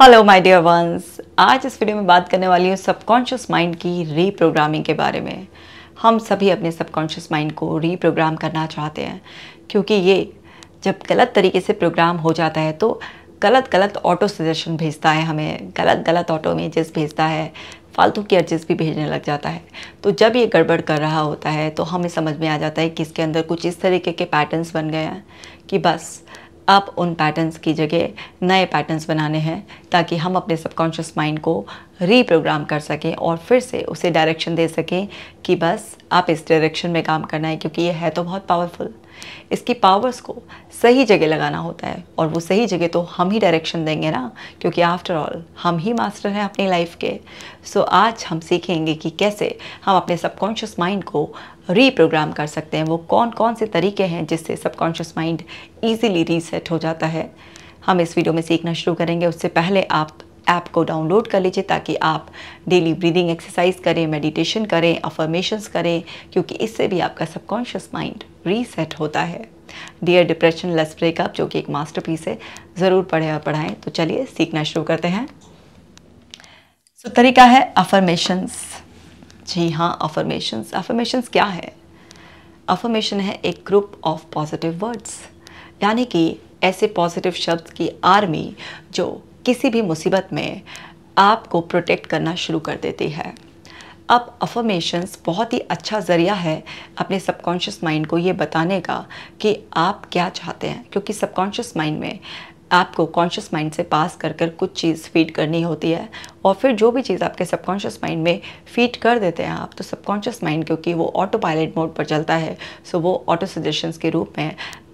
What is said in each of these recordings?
Hello my dear ones आज इस video में बात करने वाली हूँ सबकॉन्शियस माइंड की रीप्रोग्रामिंग के बारे में हम सभी अपने सबकॉन्शियस माइंड को रीप्रोग्राम करना चाहते हैं क्योंकि ये जब गलत तरीके से प्रोग्राम हो जाता है तो गलत गलत ऑटो सजेशन भेजता है हमें गलत गलत ऑटो इमेजेस भेजता है फालतू की अर्जेस भी भेजने लग जाता है तो जब ये गड़बड़ कर रहा होता है तो हमें समझ में आ जाता है कि इसके अंदर कुछ इस तरीके के पैटर्न्स बन गए हैं कि बस आप उन पैटर्न्स की जगह नए पैटर्न्स बनाने हैं ताकि हम अपने सबकॉन्शियस माइंड को रीप्रोग्राम कर सकें और फिर से उसे डायरेक्शन दे सकें कि बस आप इस डायरेक्शन में काम करना है क्योंकि ये है तो बहुत पावरफुल इसकी पावर्स को सही जगह लगाना होता है और वो सही जगह तो हम ही डायरेक्शन देंगे ना क्योंकि आफ्टर ऑल हम ही मास्टर हैं अपनी लाइफ के सो so, आज हम सीखेंगे कि कैसे हम अपने सबकॉन्शियस माइंड को रीप्रोग्राम कर सकते हैं वो कौन कौन से तरीके हैं जिससे सबकॉन्शियस माइंड ईजिली रीसेट हो जाता है हम इस वीडियो में सीखना शुरू करेंगे उससे पहले आप ऐप को डाउनलोड कर लीजिए ताकि आप डेली ब्रीदिंग एक्सरसाइज करें मेडिटेशन करें अफर्मेशंस करें क्योंकि इससे भी आपका सबकॉन्शियस माइंड रीसेट होता है डियर डिप्रेशन लेस ब्रेकअप जो कि एक मास्टरपीस है ज़रूर पढ़ें और पढ़ाएं तो चलिए सीखना शुरू करते हैं सो तो so, तरीका है अफर्मेशंस जी हाँ अफर्मेशंस अफर्मेशंस क्या है अफर्मेशन है एक ग्रुप ऑफ पॉजिटिव वर्ड्स यानी कि ऐसे पॉजिटिव शब्द की आर्मी जो किसी भी मुसीबत में आपको प्रोटेक्ट करना शुरू कर देती है अब अफर्मेशंस बहुत ही अच्छा ज़रिया है अपने सबकॉन्शियस माइंड को ये बताने का कि आप क्या चाहते हैं क्योंकि सबकॉन्शियस माइंड में आपको कॉन्शियस माइंड से पास कर कर कुछ चीज़ फीड करनी होती है और फिर जो भी चीज़ आपके सबकॉन्शियस माइंड में फीड कर देते हैं आप तो सबकॉन्शियस माइंड क्योंकि वो ऑटो पायलट मोड पर चलता है सो वो ऑटो सजेशंस के रूप में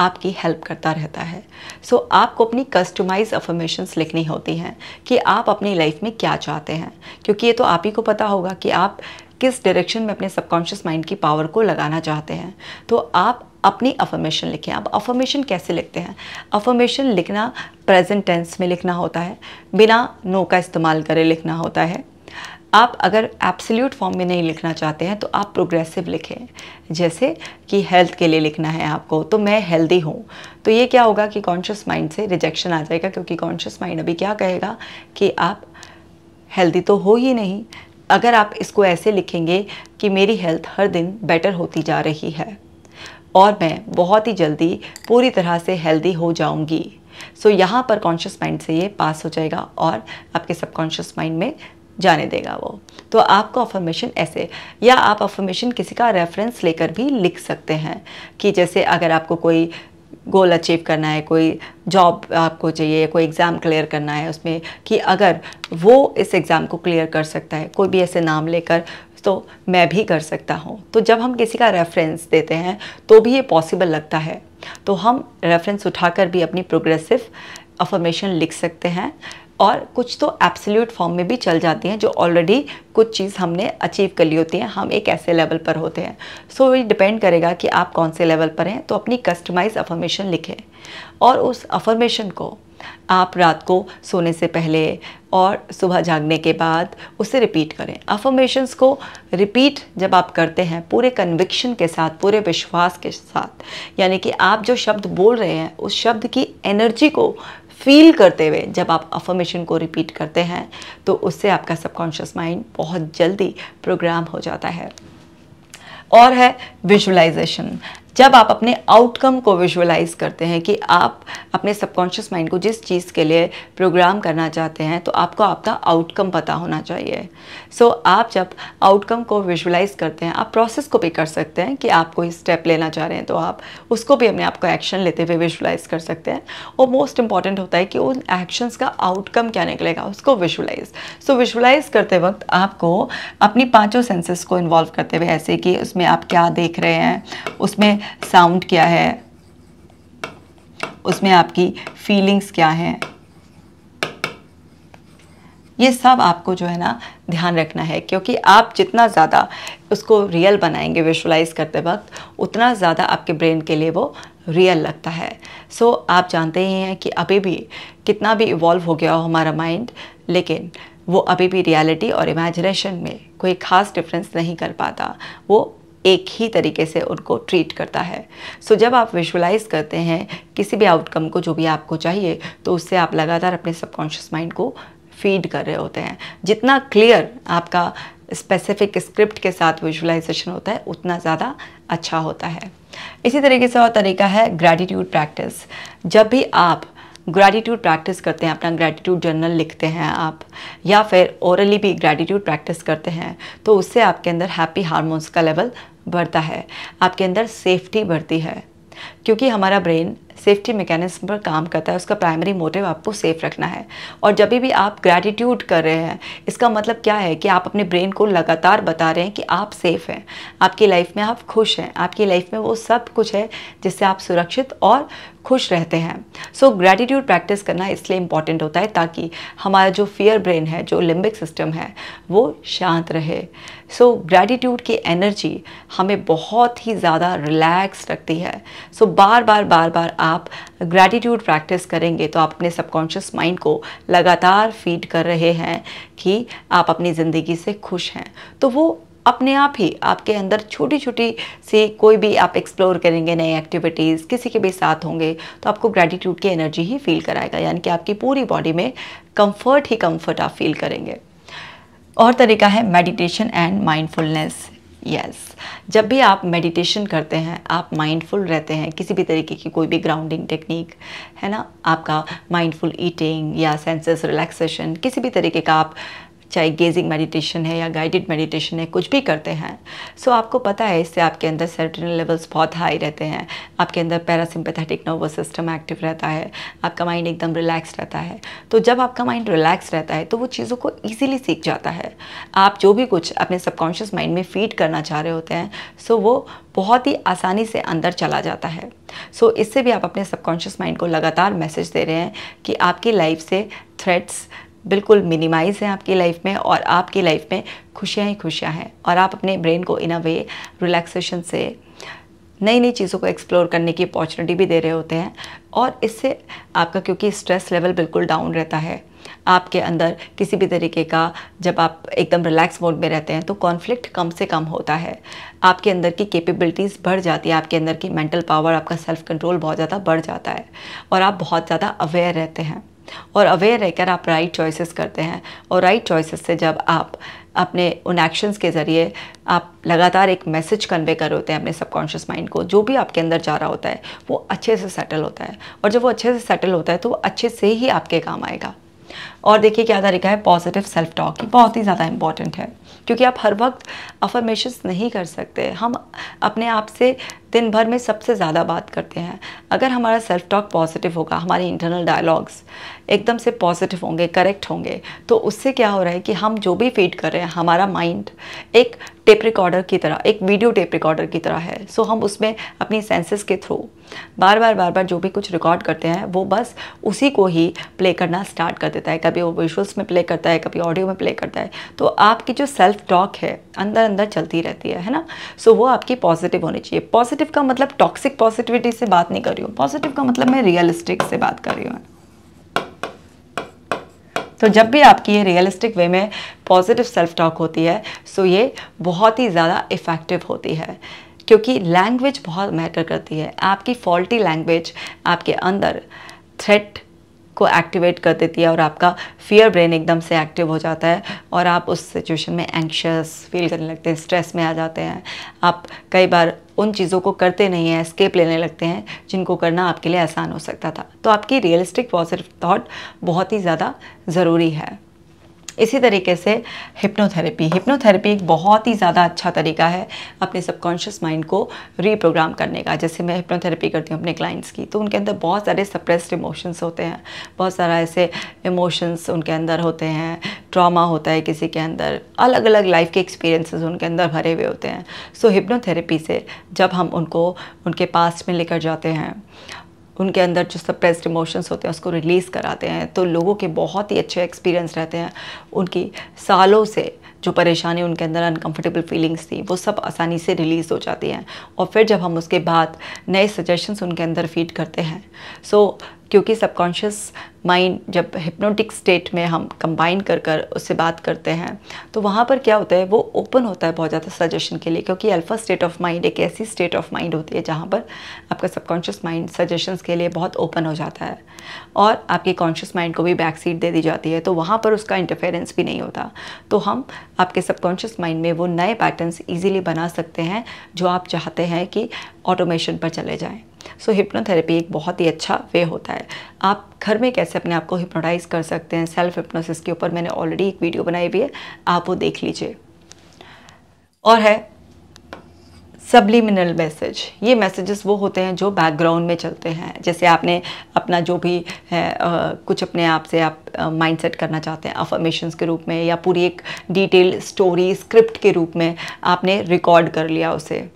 आपकी हेल्प करता रहता है सो so, आपको अपनी कस्टमाइज अफर्मेशंस लिखनी होती हैं कि आप अपनी लाइफ में क्या चाहते हैं क्योंकि ये तो आप ही को पता होगा कि आप किस डायरेक्शन में अपने सबकॉन्शियस माइंड की पावर को लगाना चाहते हैं तो आप अपनी अफर्मेशन लिखें आप अफर्मेशन कैसे लिखते हैं अफर्मेशन लिखना प्रेजेंट टेंस में लिखना होता है बिना नो का इस्तेमाल करे लिखना होता है आप अगर एब्सोल्यूट फॉर्म में नहीं लिखना चाहते हैं तो आप प्रोग्रेसिव लिखें जैसे कि हेल्थ के लिए लिखना है आपको तो मैं हेल्दी हूँ तो ये क्या होगा कि कॉन्शियस माइंड से रिजेक्शन आ जाएगा क्योंकि कॉन्शियस माइंड अभी क्या कहेगा कि आप हेल्दी तो हो ही नहीं अगर आप इसको ऐसे लिखेंगे कि मेरी हेल्थ हर दिन बेटर होती जा रही है और मैं बहुत ही जल्दी पूरी तरह से हेल्दी हो जाऊंगी सो so, यहाँ पर कॉन्शियस माइंड से ये पास हो जाएगा और आपके सबकॉन्शियस माइंड में जाने देगा वो तो आपको अफर्मेशन ऐसे या आप अफर्मेशन किसी का रेफरेंस लेकर भी लिख सकते हैं कि जैसे अगर आपको कोई गोल अचीव करना है कोई जॉब आपको चाहिए कोई एग्ज़ाम क्लियर करना है उसमें कि अगर वो इस एग्ज़ाम को क्लियर कर सकता है कोई भी ऐसे नाम लेकर तो मैं भी कर सकता हूँ तो जब हम किसी का रेफरेंस देते हैं तो भी ये पॉसिबल लगता है तो हम रेफरेंस उठाकर भी अपनी प्रोग्रेसिव अफर्मेशन लिख सकते हैं और कुछ तो एब्सोल्यूट फॉर्म में भी चल जाती हैं जो ऑलरेडी कुछ चीज़ हमने अचीव कर ली होती हैं हम एक ऐसे लेवल पर होते हैं सो so, ये डिपेंड करेगा कि आप कौन से लेवल पर हैं तो अपनी कस्टमाइज अफर्मेशन लिखें और उस अफर्मेशन को आप रात को सोने से पहले और सुबह जागने के बाद उसे रिपीट करें अफर्मेशंस को रिपीट जब आप करते हैं पूरे कन्विक्शन के साथ पूरे विश्वास के साथ यानी कि आप जो शब्द बोल रहे हैं उस शब्द की एनर्जी को फील करते हुए जब आप अफर्मेशन को रिपीट करते हैं तो उससे आपका सबकॉन्शियस माइंड बहुत जल्दी प्रोग्राम हो जाता है और है विजुलाइजेशन जब आप अपने आउटकम को विजुअलाइज करते हैं कि आप अपने सबकॉन्शियस माइंड को जिस चीज़ के लिए प्रोग्राम करना चाहते हैं तो आपको आपका आउटकम पता होना चाहिए सो so, आप जब आउटकम को विजुअलाइज करते हैं आप प्रोसेस को भी कर सकते हैं कि आप कोई स्टेप लेना चाह रहे हैं तो आप उसको भी अपने आप को एक्शन लेते हुए विजुअलाइज कर सकते हैं और मोस्ट इंपॉर्टेंट होता है कि उन एक्शंस का आउटकम क्या निकलेगा उसको विजुअलाइज सो विजुअलाइज करते वक्त आपको अपनी पाँचों सेंसेस को इन्वॉल्व करते हुए ऐसे कि उसमें आप क्या देख रहे हैं उसमें साउंड क्या है उसमें आपकी फीलिंग्स क्या हैं ये सब आपको जो है ना ध्यान रखना है क्योंकि आप जितना ज़्यादा उसको रियल बनाएंगे विजुलाइज करते वक्त उतना ज़्यादा आपके ब्रेन के लिए वो रियल लगता है सो so, आप जानते ही हैं कि अभी भी कितना भी इवॉल्व हो गया हो हमारा माइंड लेकिन वो अभी भी रियलिटी और इमेजिनेशन में कोई ख़ास डिफरेंस नहीं कर पाता वो एक ही तरीके से उनको ट्रीट करता है सो so, जब आप विजुलाइज करते हैं किसी भी आउटकम को जो भी आपको चाहिए तो उससे आप लगातार अपने सबकॉन्शियस माइंड को फीड कर रहे होते हैं जितना क्लियर आपका स्पेसिफिक स्क्रिप्ट के साथ विजुलाइजेशन होता है उतना ज़्यादा अच्छा होता है इसी तरीके से और तरीका है ग्रैटिट्यूड प्रैक्टिस जब भी आप ग्रैटिट्यूड प्रैक्टिस करते हैं अपना ग्रैटिट्यूड जर्नल लिखते हैं आप या फिर ओरली भी ग्रैटिट्यूड प्रैक्टिस करते हैं तो उससे आपके अंदर हैप्पी हार्मोन्स का लेवल बढ़ता है आपके अंदर सेफ्टी बढ़ती है क्योंकि हमारा ब्रेन सेफ्टी मैकेनिज्म पर काम करता है उसका प्राइमरी मोटिव आपको सेफ रखना है और जब भी आप ग्रैटिट्यूड कर रहे हैं इसका मतलब क्या है कि आप अपने ब्रेन को लगातार बता रहे हैं कि आप सेफ़ हैं आपकी लाइफ में आप खुश हैं आपकी लाइफ में वो सब कुछ है जिससे आप सुरक्षित और खुश रहते हैं सो ग्रैटिट्यूड प्रैक्टिस करना इसलिए इम्पॉर्टेंट होता है ताकि हमारा जो फियर ब्रेन है जो लिम्बिक सिस्टम है वो शांत रहे सो so, ग्रैटिट्यूड की एनर्जी हमें बहुत ही ज़्यादा रिलैक्स रखती है सो so, बार बार बार बार आप आप ग्रैटिट्यूड प्रैक्टिस करेंगे तो आप अपने सबकॉन्शियस माइंड को लगातार फीड कर रहे हैं कि आप अपनी ज़िंदगी से खुश हैं तो वो अपने आप ही आपके अंदर छोटी छोटी सी कोई भी आप एक्सप्लोर करेंगे नए एक्टिविटीज़ किसी के भी साथ होंगे तो आपको ग्रैटिट्यूड की एनर्जी ही फील कराएगा यानी कि आपकी पूरी बॉडी में कंफर्ट ही कंफर्ट आप फील करेंगे और तरीका है meditation and mindfulness yes yes. जब भी आप मेडिटेशन करते हैं आप माइंडफुल रहते हैं किसी भी तरीके की कोई भी ग्राउंडिंग टेक्निक है ना आपका माइंडफुल ईटिंग या सेंसेस रिलैक्सेशन किसी भी तरीके का आप चाहे गेजिंग मेडिटेशन है या गाइडेड मेडिटेशन है कुछ भी करते हैं सो so, आपको पता है इससे आपके अंदर सेरोटोनिन लेवल्स बहुत हाई रहते हैं आपके अंदर पैरासिम्पैथेटिक नर्वस सिस्टम एक्टिव रहता है आपका माइंड एकदम रिलैक्स रहता है तो जब आपका माइंड रिलैक्स रहता है तो वो चीज़ों को ईजिली सीख जाता है आप जो भी कुछ अपने सबकॉन्शियस माइंड में फीड करना चाह रहे होते हैं सो so वो बहुत ही आसानी से अंदर चला जाता है सो so, इससे भी आप अपने सबकॉन्शियस माइंड को लगातार मैसेज दे रहे हैं कि आपकी लाइफ से थ्रेट्स बिल्कुल मिनिमाइज है आपकी लाइफ में और आपकी लाइफ में खुशियाँ ही खुशियाँ हैं और आप अपने ब्रेन को इन अ वे रिलैक्सेशन से नई नई चीज़ों को एक्सप्लोर करने की अपॉर्चुनिटी भी दे रहे होते हैं और इससे आपका क्योंकि स्ट्रेस लेवल बिल्कुल डाउन रहता है आपके अंदर किसी भी तरीके का जब आप एकदम रिलैक्स मोड में रहते हैं तो कॉन्फ्लिक्ट कम से कम होता है आपके अंदर की कैपेबिलिटीज़ बढ़ जाती है आपके अंदर की मेंटल पावर आपका सेल्फ कंट्रोल बहुत ज़्यादा बढ़ जाता है और आप बहुत ज़्यादा अवेयर रहते हैं और अवेयर रहकर आप राइट चॉइसेस करते हैं और राइट चॉइसेस से जब आप अपने उन एक्शंस के ज़रिए आप लगातार एक मैसेज कन्वे कर होते हैं अपने सबकॉन्शियस माइंड को जो भी आपके अंदर जा रहा होता है वो अच्छे से सेटल होता है और जब वो अच्छे से सेटल होता है तो वो अच्छे से ही आपके काम आएगा और देखिए क्या तरीका है पॉजिटिव सेल्फ टॉक की बहुत ही ज़्यादा इंपॉर्टेंट है क्योंकि आप हर वक्त अफर्मेशंस नहीं कर सकते हम अपने आप से दिन भर में सबसे ज़्यादा बात करते हैं अगर हमारा सेल्फ टॉक पॉजिटिव होगा हमारे इंटरनल डायलॉग्स एकदम से पॉजिटिव होंगे करेक्ट होंगे तो उससे क्या हो रहा है कि हम जो भी फीड कर रहे हैं हमारा माइंड एक टेप रिकॉर्डर की तरह एक वीडियो टेप रिकॉर्डर की तरह है सो हम उसमें अपनी सेंसेस के थ्रू बार बार बार बार जो भी कुछ रिकॉर्ड करते हैं वो बस उसी को ही प्ले करना स्टार्ट कर देता है कभी वो विजुअल्स में प्ले करता है कभी ऑडियो में प्ले करता है तो आपकी जो सेल्फ टॉक है अंदर अंदर चलती रहती है है ना सो so, वो आपकी पॉजिटिव होनी चाहिए पॉजिटिव का मतलब टॉक्सिक पॉजिटिविटी से बात नहीं कर रही हूँ पॉजिटिव का मतलब मैं रियलिस्टिक से बात कर रही हूँ तो जब भी आपकी ये रियलिस्टिक वे में पॉजिटिव सेल्फ टॉक होती है सो ये बहुत ही ज़्यादा इफ़ेक्टिव होती है क्योंकि लैंग्वेज बहुत मैटर करती है आपकी फॉल्टी लैंग्वेज आपके अंदर थ्रेट को एक्टिवेट कर देती है और आपका फियर ब्रेन एकदम से एक्टिव हो जाता है और आप उस सिचुएशन में एंक्शस फील करने लगते हैं स्ट्रेस में आ जाते हैं आप कई बार उन चीज़ों को करते नहीं हैं स्केप लेने लगते हैं जिनको करना आपके लिए आसान हो सकता था तो आपकी रियलिस्टिक पॉजिटिव थाट बहुत ही ज़्यादा ज़रूरी है इसी तरीके से हिप्नोथेरेपी हिप्नोथेरेपी एक बहुत ही ज़्यादा अच्छा तरीका है अपने सबकॉन्शियस माइंड को रीप्रोग्राम करने का जैसे मैं हिप्नोथेरेपी करती हूँ अपने क्लाइंट्स की तो उनके अंदर बहुत सारे सप्रेस्ड इमोशंस होते हैं बहुत सारा ऐसे इमोशंस उनके अंदर होते हैं ट्रामा होता है किसी के अंदर अलग अलग लाइफ के एक्सपीरियंसेस उनके अंदर भरे हुए होते हैं सो हिप्नोथेरेपी से जब हम उनको उनके पास में लेकर जाते हैं उनके अंदर जो सप्रेस्ड इमोशंस होते हैं उसको रिलीज़ कराते हैं तो लोगों के बहुत ही अच्छे एक्सपीरियंस रहते हैं उनकी सालों से जो परेशानी उनके अंदर अनकंफर्टेबल फीलिंग्स थी वो सब आसानी से रिलीज़ हो जाती हैं और फिर जब हम उसके बाद नए सजेशंस उनके अंदर फीड करते हैं सो so, क्योंकि सबकॉन्शियस माइंड जब हिप्नोटिक स्टेट में हम कंबाइन कर कर उससे बात करते हैं तो वहाँ पर क्या होता है वो ओपन होता है बहुत ज़्यादा सजेशन के लिए क्योंकि अल्फ़ा स्टेट ऑफ माइंड एक ऐसी स्टेट ऑफ माइंड होती है जहाँ पर आपका सबकॉन्शियस माइंड सजेशंस के लिए बहुत ओपन हो जाता है और आपकी कॉन्शियस माइंड को भी बैक सीट दे दी जाती है तो वहाँ पर उसका इंटरफेरेंस भी नहीं होता तो हम आपके सबकॉन्शियस माइंड में वो नए पैटर्न्स ईजिली बना सकते हैं जो आप चाहते हैं कि ऑटोमेशन पर चले जाएँ सो so, हिप्नोथेरेपी एक बहुत ही अच्छा वे होता है आप घर में कैसे अपने आप को हिप्नोटाइज़ कर सकते हैं सेल्फ हिप्नोसिस के ऊपर मैंने ऑलरेडी एक वीडियो बनाई हुई है आप वो देख लीजिए और है सबलिमिनल मैसेज ये मैसेजेस वो होते हैं जो बैकग्राउंड में चलते हैं जैसे आपने अपना जो भी है आ, कुछ अपने आप से आप माइंड सेट करना चाहते हैं अफर्मेशंस के रूप में या पूरी एक डिटेल स्टोरी स्क्रिप्ट के रूप में आपने रिकॉर्ड कर लिया उसे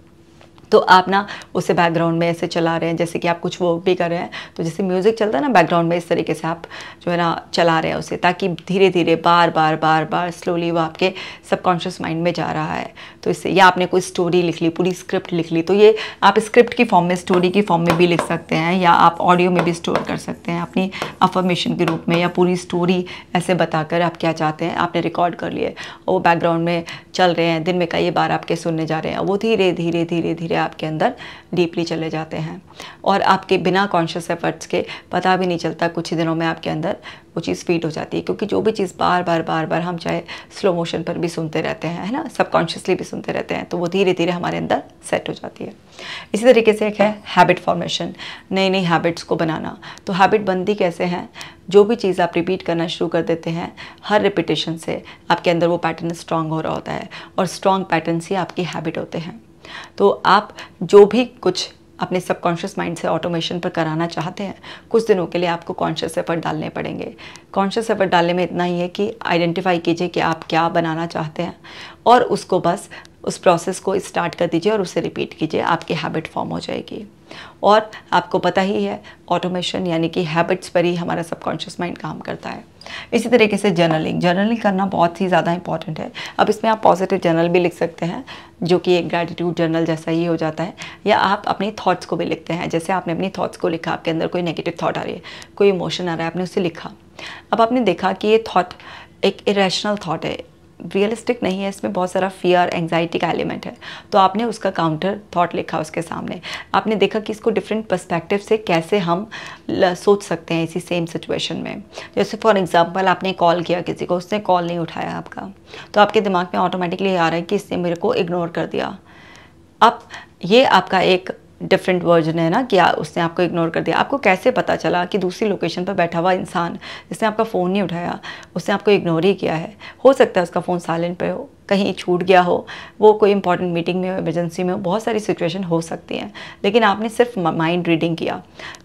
तो आप ना उसे बैकग्राउंड में ऐसे चला रहे हैं जैसे कि आप कुछ वर्क भी कर रहे हैं तो जैसे म्यूज़िक चलता है ना बैकग्राउंड में इस तरीके से आप जो है ना चला रहे हैं उसे ताकि धीरे धीरे बार बार बार बार स्लोली वो आपके सबकॉन्शियस माइंड में जा रहा है तो इससे या आपने कोई स्टोरी लिख ली पूरी स्क्रिप्ट लिख ली तो ये आप स्क्रिप्ट की फॉर्म में स्टोरी की फॉर्म में भी लिख सकते हैं या आप ऑडियो में भी स्टोर कर सकते हैं अपनी अफर्मेशन के रूप में या पूरी स्टोरी ऐसे बताकर आप क्या चाहते हैं आपने रिकॉर्ड कर लिए वो बैकग्राउंड में चल रहे हैं दिन में कई बार आपके सुनने जा रहे हैं वो धीरे धीरे धीरे धीरे आपके अंदर डीपली चले जाते हैं और आपके बिना कॉन्शियस एफर्ट्स के पता भी नहीं चलता कुछ ही दिनों में आपके अंदर वो चीज़ फीड हो जाती है क्योंकि जो भी चीज़ बार बार बार बार हम चाहे स्लो मोशन पर भी सुनते रहते हैं है ना सबकॉन्शियसली भी सुनते रहते हैं तो वो धीरे धीरे हमारे अंदर सेट हो जाती है इसी तरीके से एक है हैबिट फॉर्मेशन नई नई हैबिट्स को बनाना तो हैबिट बंदी कैसे हैं जो भी चीज़ आप रिपीट करना शुरू कर देते हैं हर रिपीटेशन से आपके अंदर वो पैटर्न स्ट्रांग हो रहा होता है और स्ट्रांग पैटर्न ही आपकी हैबिट होते हैं तो आप जो भी कुछ अपने सबकॉन्शियस माइंड से ऑटोमेशन पर कराना चाहते हैं कुछ दिनों के लिए आपको कॉन्शियस एफर्ट डालने पड़ेंगे कॉन्शियस एफर्ट डालने में इतना ही है कि आइडेंटिफाई कीजिए कि आप क्या बनाना चाहते हैं और उसको बस उस प्रोसेस को स्टार्ट कर दीजिए और उसे रिपीट कीजिए आपकी हैबिट फॉर्म हो जाएगी और आपको पता ही है ऑटोमेशन यानी कि हैबिट्स पर ही हमारा सबकॉन्शियस माइंड काम करता है इसी तरीके से जर्नलिंग जर्नलिंग करना बहुत ही ज़्यादा इंपॉर्टेंट है अब इसमें आप पॉजिटिव जर्नल भी लिख सकते हैं जो कि एक ग्रैटिट्यूड जर्नल जैसा ही हो जाता है या आप अपनी थॉट्स को भी लिखते हैं जैसे आपने अपनी थॉट्स को लिखा आपके अंदर कोई नेगेटिव थॉट आ रही है कोई इमोशन आ रहा है आपने उसे लिखा अब आपने देखा कि ये थॉट एक इरेशनल थॉट है रियलिस्टिक नहीं है इसमें बहुत सारा फियर एंगजाइटी का एलिमेंट है तो आपने उसका काउंटर थॉट लिखा उसके सामने आपने देखा कि इसको डिफरेंट पर्सपेक्टिव से कैसे हम सोच सकते हैं इसी सेम सिचुएशन में जैसे फॉर एग्जांपल आपने कॉल किया किसी को उसने कॉल नहीं उठाया आपका तो आपके दिमाग में ऑटोमेटिकली आ रहा है कि इसने मेरे को इग्नोर कर दिया अब ये आपका एक डिफरेंट वर्जन है ना कि उसने आपको इग्नोर कर दिया आपको कैसे पता चला कि दूसरी लोकेशन पर बैठा हुआ इंसान जिसने आपका फ़ोन नहीं उठाया उसने आपको इग्नोर ही किया है हो सकता है उसका फ़ोन साइलेंट पे हो कहीं छूट गया हो वो कोई इंपॉर्टेंट मीटिंग में हो इमरजेंसी में हो बहुत सारी सिचुएशन हो सकती हैं लेकिन आपने सिर्फ माइंड रीडिंग किया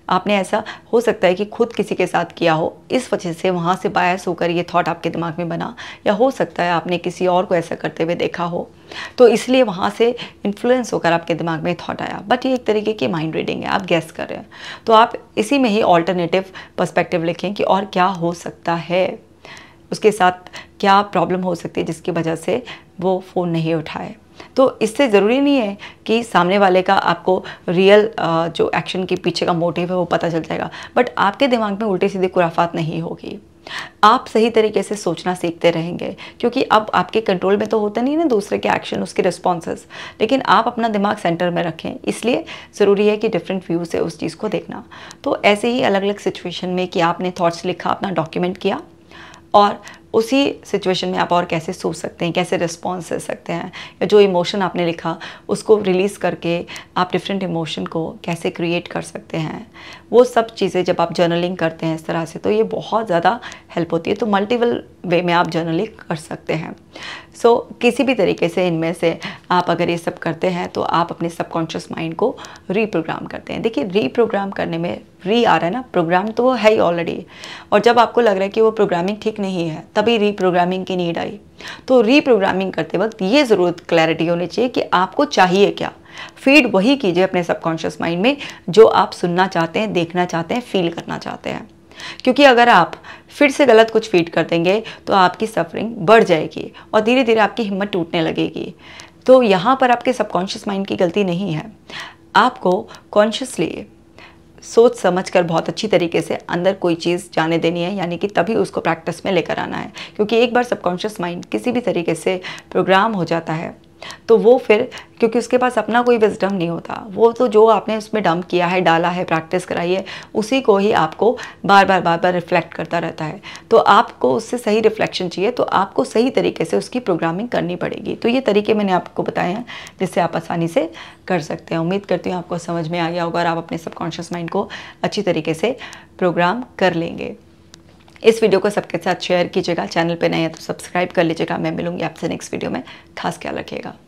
आपने ऐसा हो सकता है कि खुद किसी के साथ किया हो इस वजह से वहाँ से बायस होकर ये थॉट आपके दिमाग में बना या हो सकता है आपने किसी और को ऐसा करते हुए देखा हो तो इसलिए वहाँ से इन्फ्लुएंस होकर आपके दिमाग में थॉट आया बट ये एक तरीके की माइंड रीडिंग है आप गैस कर रहे हैं तो आप इसी में ही ऑल्टरनेटिव पर्स्पेक्टिव लिखें कि और क्या हो सकता है उसके साथ क्या प्रॉब्लम हो सकती है जिसकी वजह से वो फ़ोन नहीं उठाए तो इससे ज़रूरी नहीं है कि सामने वाले का आपको रियल जो एक्शन के पीछे का मोटिव है वो पता चल जाएगा बट आपके दिमाग में उल्टी सीधी खुराफात नहीं होगी आप सही तरीके से सोचना सीखते रहेंगे क्योंकि अब आपके कंट्रोल में तो होते नहीं ना दूसरे के एक्शन उसके रिस्पॉन्सेस लेकिन आप अपना दिमाग सेंटर में रखें इसलिए ज़रूरी है कि डिफरेंट व्यू से उस चीज़ को देखना तो ऐसे ही अलग अलग सिचुएशन में कि आपने थॉट्स लिखा अपना डॉक्यूमेंट किया और उसी सिचुएशन में आप और कैसे सोच सकते हैं कैसे रिस्पॉन्स दे सकते हैं या जो इमोशन आपने लिखा उसको रिलीज़ करके आप डिफरेंट इमोशन को कैसे क्रिएट कर सकते हैं वो सब चीज़ें जब आप जर्नलिंग करते हैं इस तरह से तो ये बहुत ज़्यादा हेल्प होती है तो मल्टीपल वे में आप जर्नलिंग कर सकते हैं सो so, किसी भी तरीके से इनमें से आप अगर ये सब करते हैं तो आप अपने सबकॉन्शियस माइंड को रीप्रोग्राम करते हैं देखिए रीप्रोग्राम करने में री आ रहा है ना प्रोग्राम तो वो है ही ऑलरेडी और जब आपको लग रहा है कि वो प्रोग्रामिंग ठीक नहीं है तभी रीप्रोग्रामिंग की नीड आई तो रीप्रोग्रामिंग करते वक्त ये ज़रूरत क्लैरिटी होनी चाहिए कि आपको चाहिए क्या फीड वही कीजिए अपने सबकॉन्शियस माइंड में जो आप सुनना चाहते हैं देखना चाहते हैं फील करना चाहते हैं क्योंकि अगर आप फिर से गलत कुछ फीड कर देंगे तो आपकी सफरिंग बढ़ जाएगी और धीरे धीरे आपकी हिम्मत टूटने लगेगी तो यहाँ पर आपके सबकॉन्शियस माइंड की गलती नहीं है आपको कॉन्शियसली सोच समझ कर बहुत अच्छी तरीके से अंदर कोई चीज़ जाने देनी है यानी कि तभी उसको प्रैक्टिस में लेकर आना है क्योंकि एक बार सबकॉन्शियस माइंड किसी भी तरीके से प्रोग्राम हो जाता है तो वो फिर क्योंकि उसके पास अपना कोई विजडम नहीं होता वो तो जो आपने उसमें डम्प किया है डाला है प्रैक्टिस कराई है उसी को ही आपको बार बार बार बार रिफ्लेक्ट करता रहता है तो आपको उससे सही रिफ्लेक्शन चाहिए तो आपको सही तरीके से उसकी प्रोग्रामिंग करनी पड़ेगी तो ये तरीके मैंने आपको बताए हैं जिससे आप आसानी से कर सकते हैं उम्मीद करती हूँ आपको समझ में आ गया होगा और आप अपने सबकॉन्शियस माइंड को अच्छी तरीके से प्रोग्राम कर लेंगे इस वीडियो को सबके साथ शेयर कीजिएगा चैनल पर नए हैं तो सब्सक्राइब कर लीजिएगा मैं मिलूंगी आपसे नेक्स्ट वीडियो में खास ख्याल रखिएगा